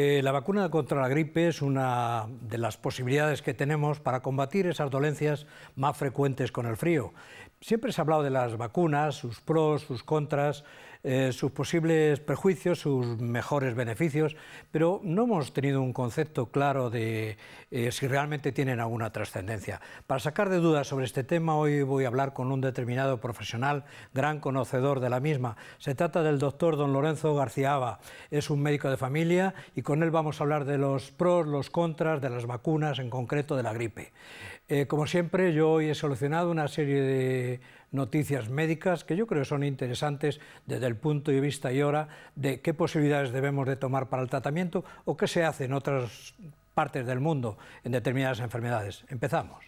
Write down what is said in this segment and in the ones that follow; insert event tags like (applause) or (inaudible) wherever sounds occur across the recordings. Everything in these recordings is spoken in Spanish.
Eh, la vacuna contra la gripe es una de las posibilidades que tenemos para combatir esas dolencias más frecuentes con el frío siempre se ha hablado de las vacunas, sus pros, sus contras, eh, sus posibles perjuicios, sus mejores beneficios, pero no hemos tenido un concepto claro de eh, si realmente tienen alguna trascendencia. Para sacar de dudas sobre este tema, hoy voy a hablar con un determinado profesional, gran conocedor de la misma. Se trata del doctor don Lorenzo García Aba. Es un médico de familia y con él vamos a hablar de los pros, los contras, de las vacunas, en concreto de la gripe. Eh, como siempre, yo hoy he solucionado una serie de noticias médicas que yo creo son interesantes desde el punto de vista y hora de qué posibilidades debemos de tomar para el tratamiento o qué se hace en otras partes del mundo en determinadas enfermedades. Empezamos.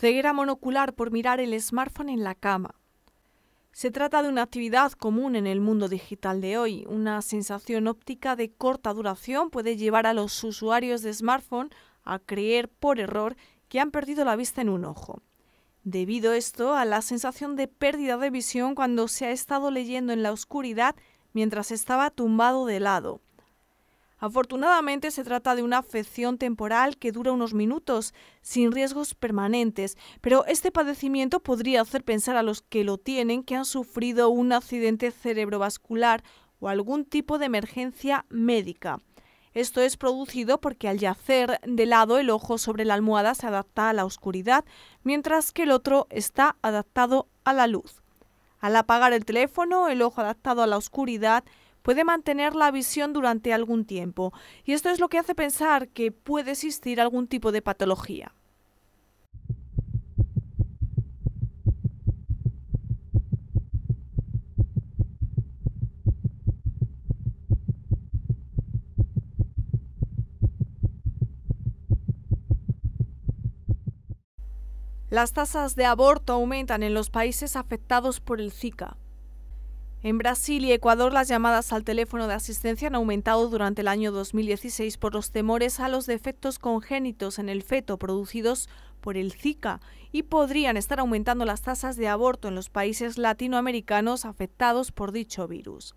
ceguera monocular por mirar el smartphone en la cama. Se trata de una actividad común en el mundo digital de hoy. Una sensación óptica de corta duración puede llevar a los usuarios de smartphone a creer por error que han perdido la vista en un ojo. Debido esto a la sensación de pérdida de visión cuando se ha estado leyendo en la oscuridad mientras estaba tumbado de lado. Afortunadamente se trata de una afección temporal que dura unos minutos, sin riesgos permanentes, pero este padecimiento podría hacer pensar a los que lo tienen que han sufrido un accidente cerebrovascular o algún tipo de emergencia médica. Esto es producido porque al yacer de lado el ojo sobre la almohada se adapta a la oscuridad, mientras que el otro está adaptado a la luz. Al apagar el teléfono, el ojo adaptado a la oscuridad puede mantener la visión durante algún tiempo, y esto es lo que hace pensar que puede existir algún tipo de patología. Las tasas de aborto aumentan en los países afectados por el Zika. En Brasil y Ecuador, las llamadas al teléfono de asistencia han aumentado durante el año 2016 por los temores a los defectos congénitos en el feto producidos por el Zika y podrían estar aumentando las tasas de aborto en los países latinoamericanos afectados por dicho virus.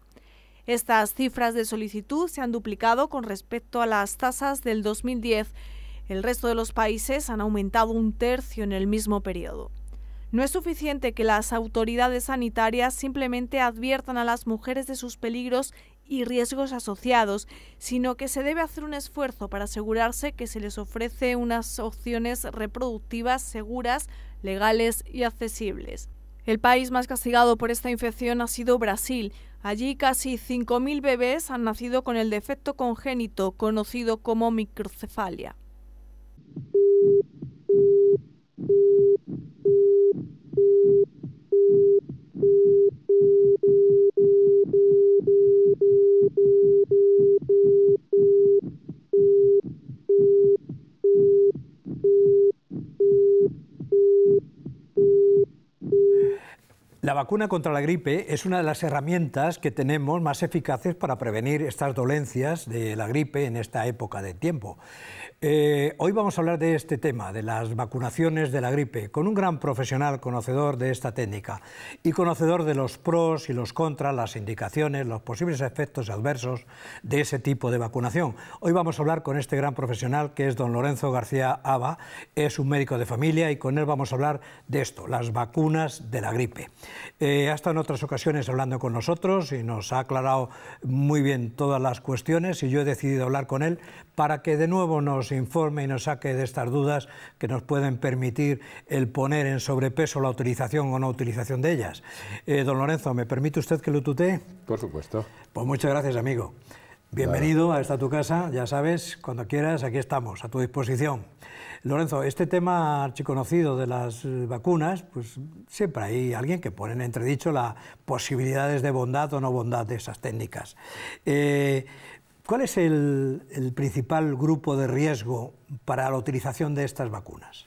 Estas cifras de solicitud se han duplicado con respecto a las tasas del 2010. El resto de los países han aumentado un tercio en el mismo periodo. No es suficiente que las autoridades sanitarias simplemente adviertan a las mujeres de sus peligros y riesgos asociados, sino que se debe hacer un esfuerzo para asegurarse que se les ofrece unas opciones reproductivas seguras, legales y accesibles. El país más castigado por esta infección ha sido Brasil. Allí casi 5.000 bebés han nacido con el defecto congénito conocido como microcefalia. La vacuna contra la gripe es una de las herramientas que tenemos más eficaces para prevenir estas dolencias de la gripe en esta época de tiempo. Eh, hoy vamos a hablar de este tema, de las vacunaciones de la gripe, con un gran profesional conocedor de esta técnica y conocedor de los pros y los contras, las indicaciones, los posibles efectos adversos de ese tipo de vacunación. Hoy vamos a hablar con este gran profesional que es don Lorenzo García Aba, es un médico de familia y con él vamos a hablar de esto, las vacunas de la gripe. Eh, ha estado en otras ocasiones hablando con nosotros y nos ha aclarado muy bien todas las cuestiones y yo he decidido hablar con él para que de nuevo nos informe y nos saque de estas dudas que nos pueden permitir el poner en sobrepeso la utilización o no utilización de ellas. Eh, don Lorenzo, ¿me permite usted que lo tutee? Por supuesto. Pues muchas gracias, amigo. Bienvenido a esta tu casa, ya sabes, cuando quieras, aquí estamos, a tu disposición. Lorenzo, este tema archiconocido de las vacunas, pues siempre hay alguien que pone en entredicho las posibilidades de bondad o no bondad de esas técnicas. Eh, ¿Cuál es el, principal grupo de riesgo para la utilización de estas vacunas?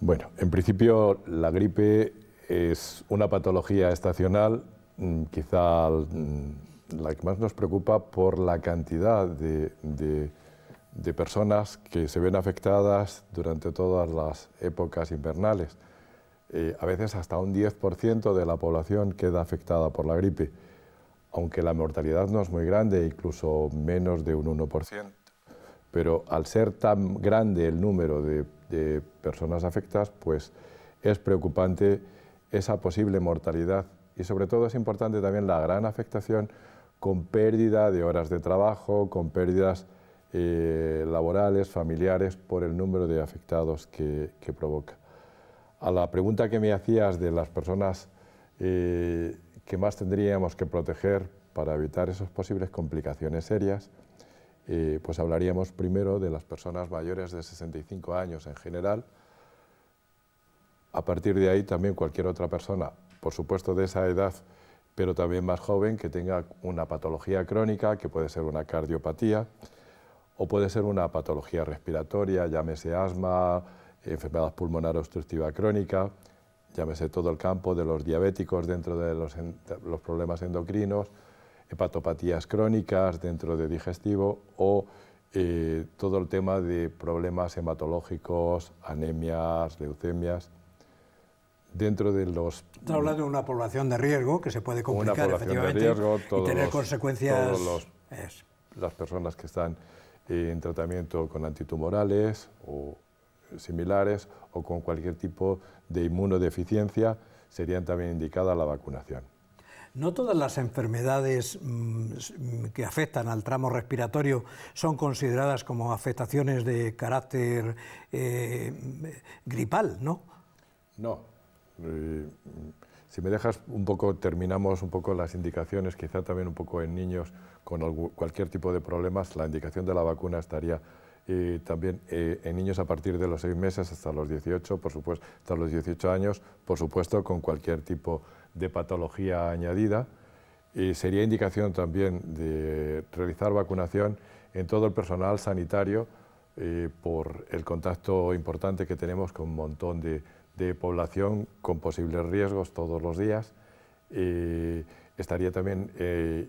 Bueno, en principio la gripe es una patología estacional, mm, quizá mm, la que más nos preocupa por la cantidad de, personas que se ven afectadas durante todas las épocas invernales. Eh, a veces hasta un 10% de la población queda afectada por la gripe aunque la mortalidad no es muy grande, incluso menos de un 1%, pero al ser tan grande el número de, personas afectadas, pues es preocupante esa posible mortalidad y sobre todo es importante también la gran afectación con pérdida de horas de trabajo, con pérdidas eh, laborales, familiares, por el número de afectados que, provoca. A la pregunta que me hacías de las personas eh, ¿Qué más tendríamos que proteger para evitar esas posibles complicaciones serias, eh, pues hablaríamos primero de las personas mayores de 65 años en general. A partir de ahí también cualquier otra persona, por supuesto de esa edad, pero también más joven, que tenga una patología crónica, que puede ser una cardiopatía, o puede ser una patología respiratoria, llámese asma, enfermedad pulmonar obstructiva crónica, llámese todo el campo de los diabéticos dentro de los, problemas endocrinos, hepatopatías crónicas dentro de digestivo o eh, todo el tema de problemas hematológicos, anemias, leucemias. Dentro de los. Está hablando de una población de riesgo que se puede complicar una población efectivamente y tener consecuencias. las personas que están eh, en tratamiento con antitumorales o similares o con cualquier tipo de inmunodeficiencia, serían también indicada la vacunación. No todas las enfermedades mm, que afectan al tramo respiratorio son consideradas como afectaciones de carácter eh, gripal, ¿no? No. Eh, si me dejas un poco, terminamos un poco las indicaciones, quizá también un poco en niños con cualquier tipo de problemas, la indicación de la vacuna estaría y también eh, en niños a partir de los 6 meses hasta los 18, por supuesto, hasta los 18 años, por supuesto, con cualquier tipo de patología añadida. sería indicación también de realizar vacunación en todo el personal sanitario eh, por el contacto importante que tenemos con un montón de, población con posibles riesgos todos los días. Eh, estaría también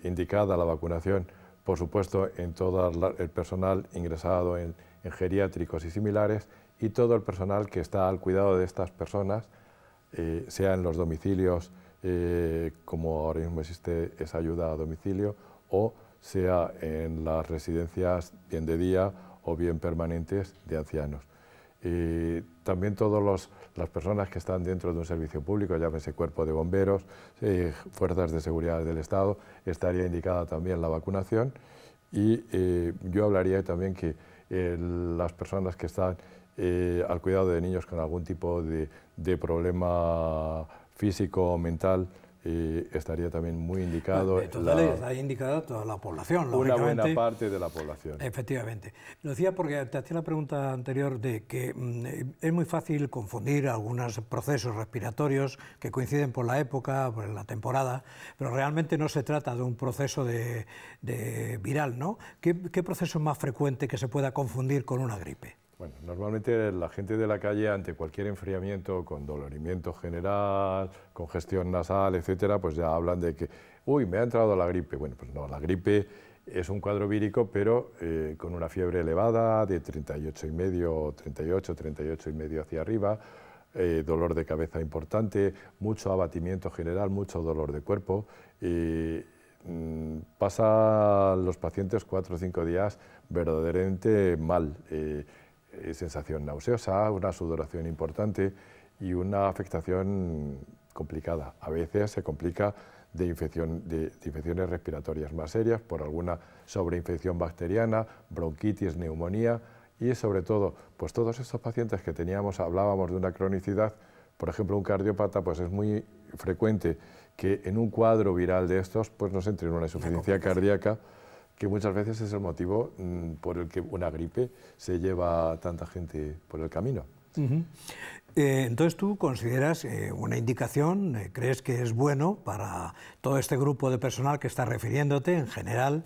indicada la vacunación por supuesto en todo el personal ingresado en, geriátricos y similares y todo el personal que está al cuidado de estas personas, eh, sea en los domicilios, eh, como ahora mismo existe esa ayuda a domicilio, o sea en las residencias bien de día o bien permanentes de ancianos también todas las personas que están dentro de un servicio público, llámese cuerpo de bomberos, eh, fuerzas de seguridad del Estado, estaría indicada también la vacunación y eh, yo hablaría también que las personas que están eh, al cuidado de niños con algún tipo de problema físico o mental y estaría también muy indicado... la, indicada toda la población, Una buena parte de la población. Efectivamente. Lo decía porque te hacía la pregunta anterior de que mm, es muy fácil confundir algunos procesos respiratorios que coinciden por la época, por la temporada, pero realmente no se trata de un proceso de, viral, ¿no? ¿Qué, ¿Qué proceso es más frecuente que se pueda confundir con una gripe? normalmente la gente de la calle ante cualquier enfriamiento con dolorimiento general, congestión nasal, etcétera, pues ya hablan de que, uy, me ha entrado la gripe. Bueno, pues no, la gripe es un cuadro vírico, pero eh, con una fiebre elevada de 38 y medio, 38, 38 y medio hacia arriba, eh, dolor de cabeza importante, mucho abatimiento general, mucho dolor de cuerpo. Pasa mm, pasan los pacientes cuatro o cinco días verdaderamente mal. Eh, eh, sensación nauseosa, una sudoración importante y una afectación complicada. A veces se complica de, infecciones respiratorias más serias por alguna sobreinfección bacteriana, bronquitis, neumonía y sobre todo, pues todos estos pacientes que teníamos, hablábamos de una cronicidad, por ejemplo, un cardiopata, pues es muy frecuente que en un cuadro viral de estos, pues nos entre en una insuficiencia cardíaca que muchas veces es el motivo mm, por el que una gripe se lleva a tanta gente por el camino. Eh, entonces tú consideras eh, una indicación, eh, crees que es bueno para todo este grupo de personal que está refiriéndote en general,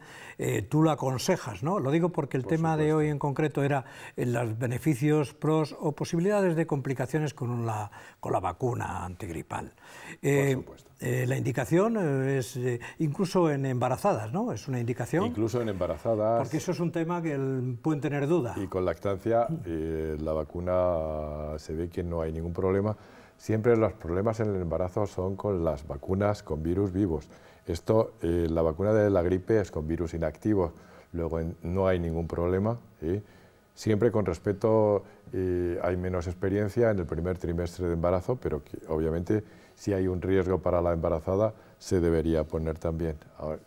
tú lo aconsejas, ¿no? Lo digo porque el tema de hoy en concreto era los beneficios, pros o posibilidades de complicaciones con la, con la vacuna antigripal. Por supuesto. la indicación es incluso en embarazadas, ¿no? Es una indicación. Incluso en embarazadas. Porque eso es un tema que pueden tener duda. Y con lactancia, la vacuna se ve que no no hay ningún problema. Siempre los problemas en el embarazo son con las vacunas con virus vivos. Esto, eh, la vacuna de la gripe es con virus inactivos, luego no hay ningún problema. Siempre con respeto eh, hay menos experiencia en el primer trimestre de embarazo, pero obviamente si hay un riesgo para la embarazada se debería poner también.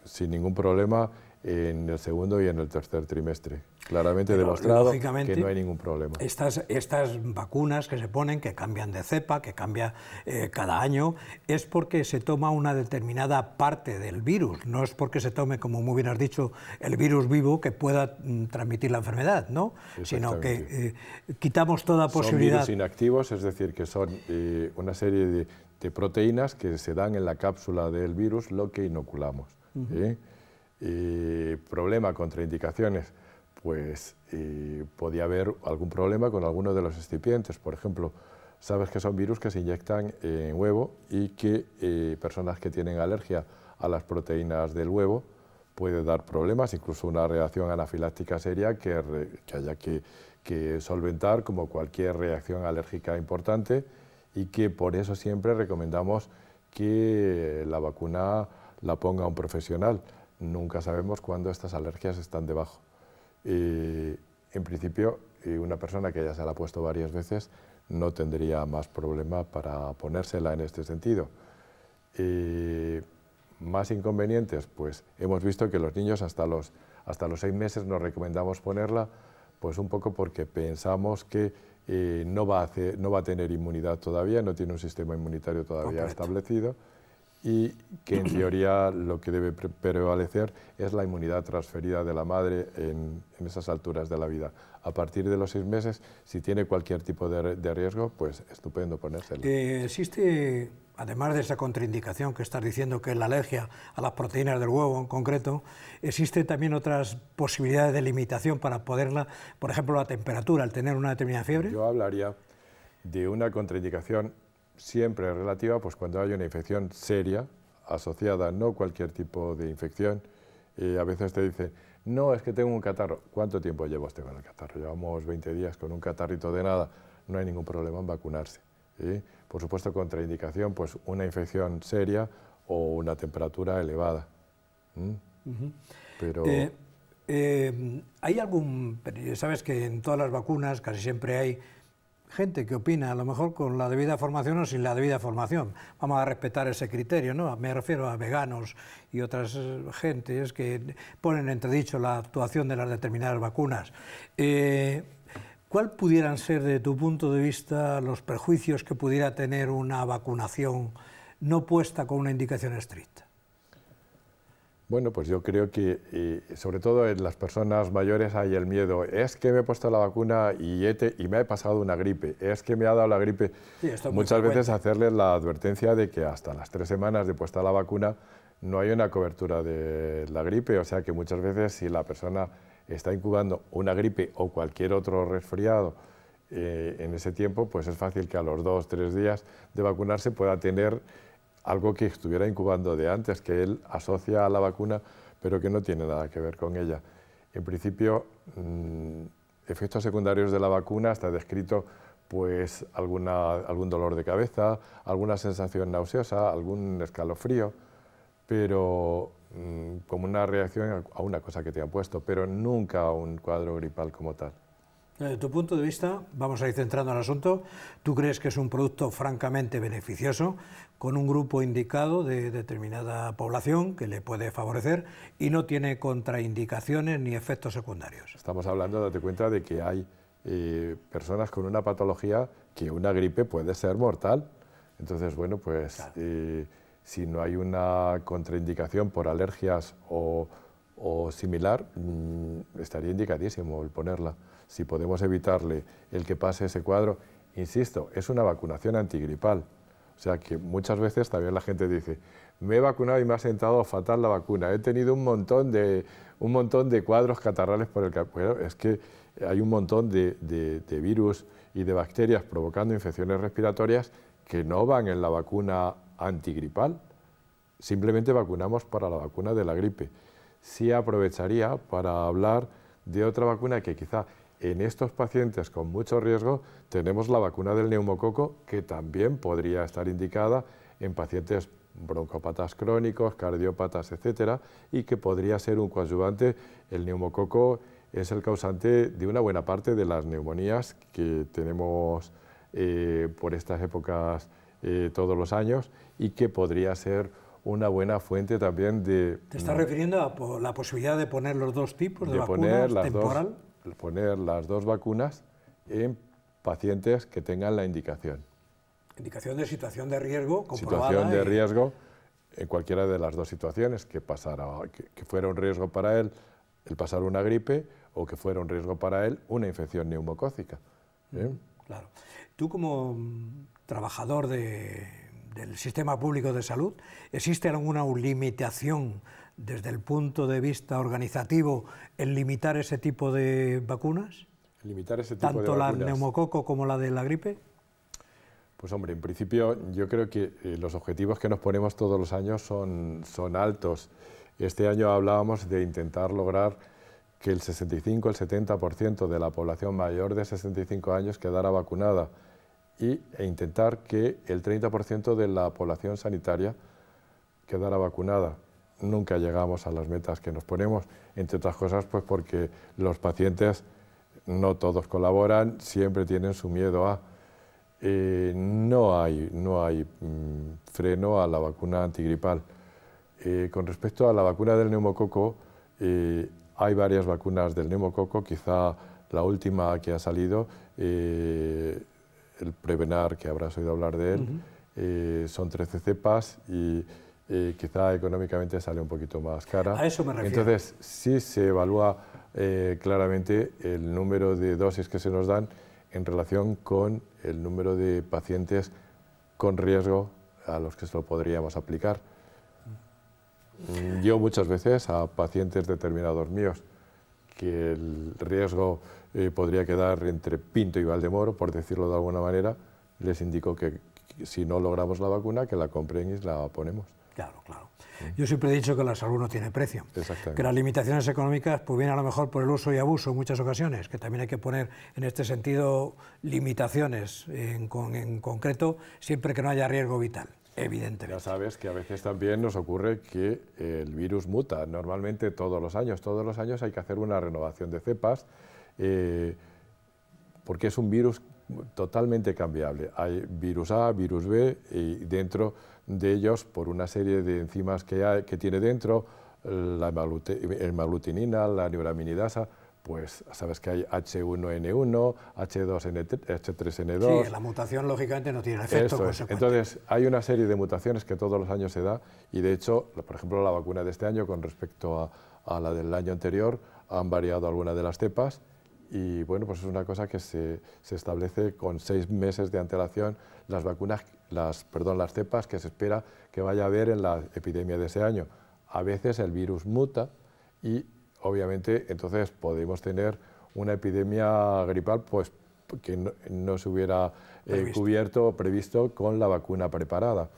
sin ningún problema en el segundo y en el tercer trimestre. Claramente demostrado que no hay ningún problema. Estas, estas vacunas que se ponen, que cambian de cepa, que cambia eh, cada año, es porque se toma una determinada parte del virus, no es porque se tome, como muy bien has dicho, el virus vivo que pueda mm, transmitir la enfermedad, ¿no? sino que eh, quitamos toda posibilidad. Son virus inactivos, es decir, que son eh, una serie de, proteínas que se dan en la cápsula del virus, lo que inoculamos eh, problema, contraindicaciones, pues podía haber algún problema con alguno de los excipientes. Por ejemplo, sabes que son virus que se inyectan en huevo y que eh, personas que tienen alergia a las proteínas del huevo puede dar problemas, incluso una reacción anafiláctica seria que, haya que solventar como cualquier reacción alérgica importante y que por eso siempre recomendamos que la vacuna la ponga un profesional nunca sabemos cuándo estas alergias están debajo. Y, en principio, una persona que ya se la ha puesto varias veces no tendría más problema para ponérsela en este sentido. Y más inconvenientes, pues hemos visto que los niños hasta los, seis meses nos recomendamos ponerla, pues un poco porque pensamos que eh, no, va a tener inmunidad todavía, no tiene un sistema inmunitario todavía establecido y que en teoría lo que debe prevalecer es la inmunidad transferida de la madre en, esas alturas de la vida. A partir de los seis meses, si tiene cualquier tipo de, riesgo, pues estupendo ponérselo. Eh, existe, además de esa contraindicación que estás diciendo, que es la alergia a las proteínas del huevo en concreto, existe también otras posibilidades de limitación para poderla, por ejemplo, la temperatura, al tener una determinada fiebre. Yo hablaría de una contraindicación siempre relativa pues cuando hay una infección seria asociada, no cualquier tipo de infección, y a veces te dice, no, es que tengo un catarro. ¿Cuánto tiempo llevo este con el catarro? Llevamos 20 días con un catarrito de nada, no hay ningún problema en vacunarse. y Por supuesto, contraindicación, pues una infección seria o una temperatura elevada. Pero... Eh, eh, ¿Hay algún...? Sabes que en todas las vacunas casi siempre hay gente que opina, a lo mejor con la debida formación o sin la debida formación. Vamos a respetar ese criterio, ¿no? Me refiero a veganos y otras eh, gentes que ponen entredicho la actuación de las determinadas vacunas. Eh, ¿Cuál pudieran ser, de tu punto de vista, los perjuicios que pudiera tener una vacunación no puesta con una indicación estricta? Bueno, pues yo creo que eh, sobre todo en las personas mayores hay el miedo. Es que me he puesto la vacuna y, y me he pasado una gripe. Es que me ha dado la gripe. Muchas veces hacerles la advertencia de que hasta las tres semanas de puesta la vacuna no hay una cobertura de la gripe, o sea que muchas veces si la persona está incubando una gripe o cualquier otro resfriado eh, en ese tiempo, pues es fácil que a los dos, tres días de vacunarse pueda tener algo que estuviera incubando de antes, que él asocia a la vacuna, pero que no tiene nada que ver con ella. En principio, mm, efectos secundarios de la vacuna está descrito pues alguna, algún dolor de cabeza, alguna sensación nauseosa, algún escalofrío, pero mm, como una reacción a una cosa que te ha puesto, pero nunca a un cuadro gripal como tal. Desde tu punto de vista, vamos a ir centrando el asunto, tú crees que es un producto francamente beneficioso, con un grupo indicado de determinada población que le puede favorecer y no tiene contraindicaciones ni efectos secundarios. Estamos hablando, date cuenta, de que hay eh, personas con una patología que una gripe puede ser mortal. Entonces, bueno, pues eh, si no hay una contraindicación por alergias o, similar, mm, estaría indicadísimo el ponerla si podemos evitarle el que pase ese cuadro, insisto, es una vacunación antigripal. O sea que muchas veces también la gente dice, me he vacunado y me ha sentado fatal la vacuna, he tenido un montón de, un montón de cuadros catarrales por el... Bueno, es que hay un montón de, de virus y de bacterias provocando infecciones respiratorias que no van en la vacuna antigripal, simplemente vacunamos para la vacuna de la gripe. Sí aprovecharía para hablar de otra vacuna que quizá en estos pacientes con mucho riesgo tenemos la vacuna del neumococo que también podría estar indicada en pacientes broncopatas crónicos, cardiópatas, etcétera, y que podría ser un coadyuvante. El neumococo es el causante de una buena parte de las neumonías que tenemos eh, por estas épocas eh, todos los años y que podría ser una buena fuente también de... ¿Te estás refiriendo a la posibilidad de poner los dos tipos de, vacunas poner las dos vacunas en pacientes que tengan la indicación. Indicación de situación de riesgo comprobada. Situación de riesgo en cualquiera de las dos situaciones, que, pasara, que, fuera un riesgo para él el pasar una gripe o que fuera un riesgo para él una infección neumocócica. ¿eh? Claro. Tú como mm, trabajador del sistema público de salud, ¿existe alguna limitación desde el punto de vista organizativo el limitar ese tipo de vacunas? Limitar ese tipo Tanto de vacunas. la neumococo como la de la gripe. Pues hombre, en principio yo creo que eh, los objetivos que nos ponemos todos los años son, altos. Este año hablábamos de intentar lograr que el 65, el 70% de la población mayor de 65 años quedara vacunada y, e intentar que el 30% de la población sanitaria quedara vacunada nunca llegamos a las metas que nos ponemos, entre otras cosas pues porque los pacientes no todos colaboran, siempre tienen su miedo a... Eh, no hay, no hay mm, freno a la vacuna antigripal. Eh, con respecto a la vacuna del neumococo, eh, hay varias vacunas del neumococo, quizá la última que ha salido, el Prevenar, que habrás oído hablar de él, son 13 cepas y quizá económicamente sale un poquito más cara. A eso me refiero. Entonces, sí se evalúa eh, claramente el número de dosis que se nos dan en relación con el número de pacientes con riesgo a los que se lo podríamos aplicar. Mm, yo muchas veces a pacientes determinados míos que el riesgo eh, podría quedar entre Pinto y Valdemoro, por decirlo de alguna manera, les indico que si no logramos la vacuna, que la compren y la ponemos. Claro, claro. Yo siempre he dicho que la salud no tiene precio. Que las limitaciones económicas pues vienen a lo mejor por el uso y abuso en muchas ocasiones, que también hay que poner en este sentido limitaciones en, concreto siempre que no haya riesgo vital. Evidentemente. Ya sabes que a veces también nos ocurre que el virus muta, normalmente todos los años. Todos los años hay que hacer una renovación de cepas, eh, porque es un virus totalmente cambiable. Hay virus A, virus B, y dentro de ellos por una serie de enzimas que, tiene dentro, la hemaglutinina, la neuraminidasa, pues sabes que hay H1N1, H2N3, H3N2. Sí, la mutación lógicamente no tiene efecto Eso Entonces, hay una serie de mutaciones que todos los años se da y de hecho, por ejemplo, la vacuna de este año con respecto a la del año anterior han variado algunas de las cepas y bueno, pues es una cosa que se, establece con seis meses de antelación las vacunas, las, perdón, las cepas que se espera que vaya a haber en la epidemia de ese año. A veces el virus muta y obviamente entonces podemos tener una epidemia gripal pues que no, se hubiera eh, cubierto o previsto con la vacuna preparada.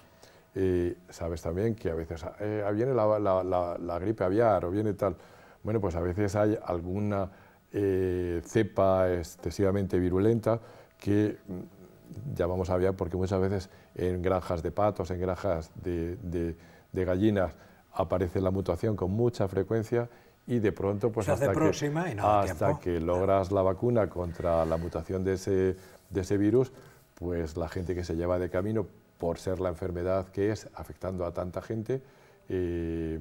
Y sabes también que a veces eh, viene la gripe aviar o viene tal. Bueno, pues a veces hay alguna eh, cepa excesivamente virulenta que mm, ya vamos a ver porque muchas veces en granjas de patos, en granjas de, gallinas aparece la mutación con mucha frecuencia y de pronto pues hasta, que, logras la vacuna contra la mutación de ese, virus, pues la gente que se lleva de camino por ser la enfermedad que es afectando a tanta gente, eh,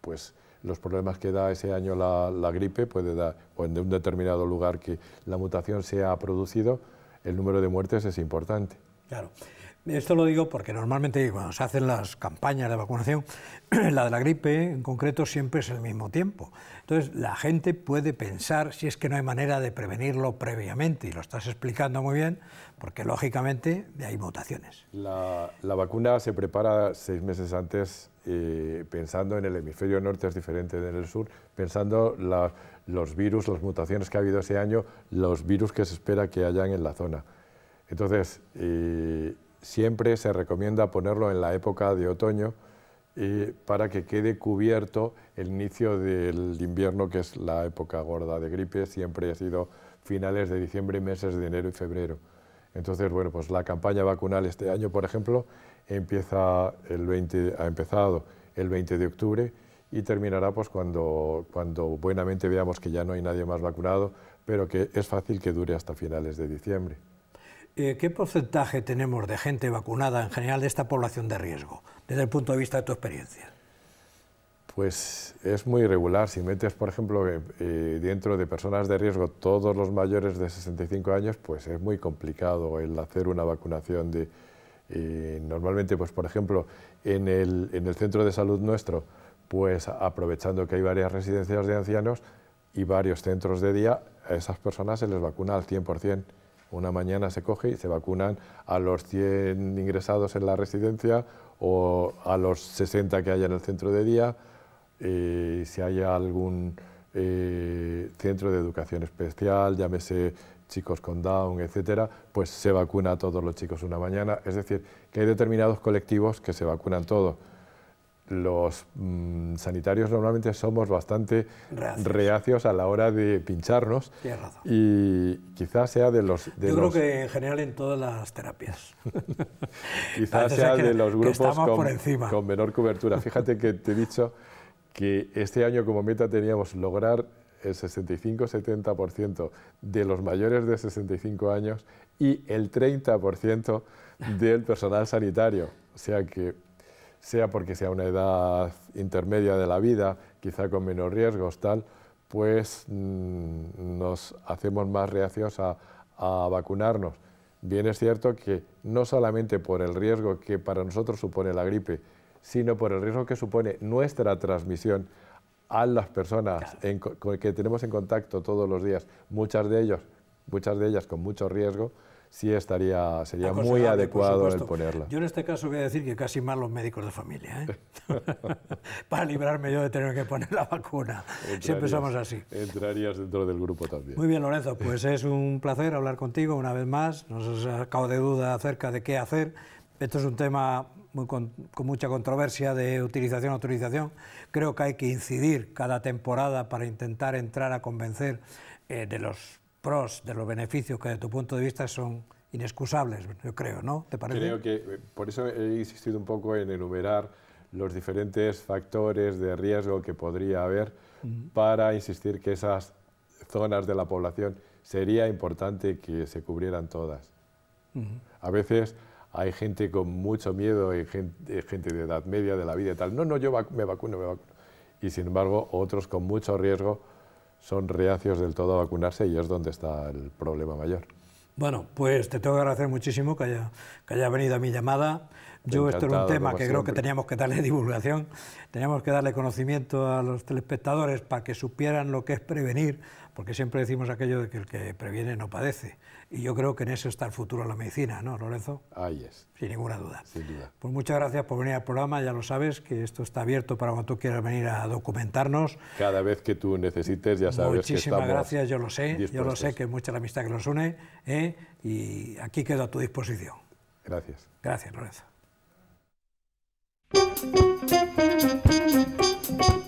pues los problemas que da ese año la, gripe, puede dar, o en un determinado lugar que la mutación se ha producido, el número de muertes es importante. Claro. Esto lo digo porque normalmente cuando se hacen las campañas de vacunación, (clears throat) la de la gripe en concreto siempre es el mismo tiempo. Entonces la gente puede pensar si es que no hay manera de prevenirlo previamente, y lo estás explicando muy bien, porque lógicamente hay mutaciones. La, vacuna se prepara seis meses antes eh, pensando en el hemisferio norte es diferente del sur, pensando los virus, las mutaciones que ha habido ese año, los virus que se espera que hayan en la zona. Entonces, eh, siempre se recomienda ponerlo en la época de otoño y para que quede cubierto el inicio del invierno, que es la época gorda de gripe, siempre ha sido finales de diciembre, meses de enero y febrero. Entonces, bueno, pues la campaña vacunal este año, por ejemplo, empieza ha empezado el 20 de octubre y terminará pues cuando, cuando buenamente veamos que ya no hay nadie más vacunado, pero que es fácil que dure hasta finales de diciembre. Eh, ¿qué porcentaje tenemos de gente vacunada en general de esta población de riesgo, desde el punto de vista de tu experiencia? Pues es muy irregular. Si metes, por ejemplo, eh, eh, dentro de personas de riesgo todos los mayores de 65 años, pues es muy complicado el hacer una vacunación de... normalmente, pues por ejemplo, en el, en el centro de salud nuestro, pues aprovechando que hay varias residencias de ancianos y varios centros de día, a esas personas se les vacuna al 100%. Una mañana se coge y se vacunan a los 100 ingresados en la residencia o a los 60 que haya en el centro de día, eh, si hay algún eh, centro de educación especial, llámese chicos con Down, etcétera, pues se vacuna a todos los chicos una mañana. Es decir, que hay determinados colectivos que se vacunan todos los mm, sanitarios normalmente somos bastante reacios. a la hora de pincharnos. Y quizás sea de los... Yo creo que en general en todas las terapias. (laughs) quizás sea de los grupos con, con menor cobertura. Fíjate que te he dicho que este año como meta teníamos lograr el 65-70% de los mayores de 65 años y el 30% del personal sanitario. O sea que sea porque sea una edad intermedia de la vida, quizá con menos riesgos, tal, pues mm, nos hacemos más reacios a, vacunarnos. Bien es cierto que no solamente por el riesgo que para nosotros supone la gripe, sino por el riesgo que supone nuestra transmisión a las personas con con, que tenemos en contacto todos los días, muchas de, ellos, muchas de ellas con mucho riesgo, sí estaría, sería muy adecuado el ponerla. Yo en este caso voy a decir que casi más los médicos de familia, ¿eh? (laughs) para librarme yo de tener que poner la vacuna. Siempre si empezamos así. Entrarías dentro del grupo también. Muy bien, Lorenzo, (laughs) pues es un placer hablar contigo una vez más. Nos has sacado de duda acerca de qué hacer. Esto es un tema con, mucha controversia de utilización autorización, Creo que hay que incidir cada temporada para intentar entrar a convencer eh, de los pros, de los beneficios que de tu punto de vista son inexcusables, yo creo, ¿no? ¿Te parece? Creo que eh, por eso he insistido un poco en enumerar los diferentes factores de riesgo que podría haber para insistir que esas zonas de la población sería importante que se cubrieran todas. A veces hay gente con mucho miedo, hay eh, gente, de edad media, de la vida y tal, no, no, yo me vacuno, me vacuno. Y sin embargo, otros con mucho riesgo son reacios del todo a vacunarse y es donde está el problema mayor. Bueno, pues te tengo que agradecer muchísimo que haya, que haya venido a mi llamada. Yo esto era un tema que creo que teníamos que darle (laughs) divulgación, teníamos que darle conocimiento a los telespectadores para que supieran lo que es prevenir, porque siempre decimos aquello de que el que previene no padece. Y yo creo que en eso está el futuro de la medicina, ¿no, Lorenzo? Ahí es. Sin ninguna duda. Sin duda. Pues muchas gracias por venir al programa, ya lo sabes, que esto está abierto para cuando tú quieras venir a documentarnos. Cada vez que tú necesites, ya sabes Muchísimas que estamos gracias, yo lo sé, yo lo sé que es mucha la amistad que nos une, ¿eh? y aquí quedo a tu disposición. Gracias. Gracias, Lorenzo. thank you